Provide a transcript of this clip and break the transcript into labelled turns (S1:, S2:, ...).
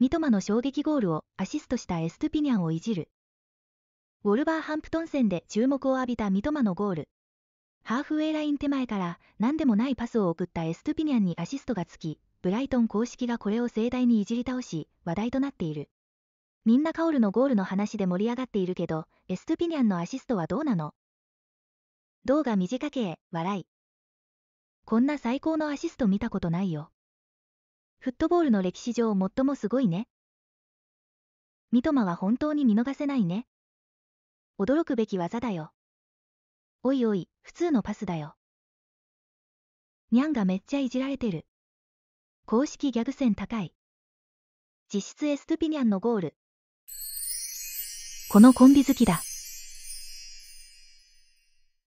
S1: 三笘の衝撃ゴールをアシストしたエストゥピニャンをいじる。ウォルバーハンプトン戦で注目を浴びた三笘のゴール。ハーフウェイライン手前から何でもないパスを送ったエストゥピニャンにアシストがつき、ブライトン公式がこれを盛大にいじり倒し、話題となっている。みんなカオルのゴールの話で盛り上がっているけど、エストゥピニャンのアシストはどうなの動画短け笑い。こんな最高のアシスト見たことないよ。フットボールの歴史上最もすごいね。三笘は本当に見逃せないね。驚
S2: くべき技だよ。おいおい、普通のパスだよ。
S1: にゃんがめっちゃいじられてる。公式ギャグ線高い。実質エストゥピニャンのゴール。
S2: このコンビ好きだ。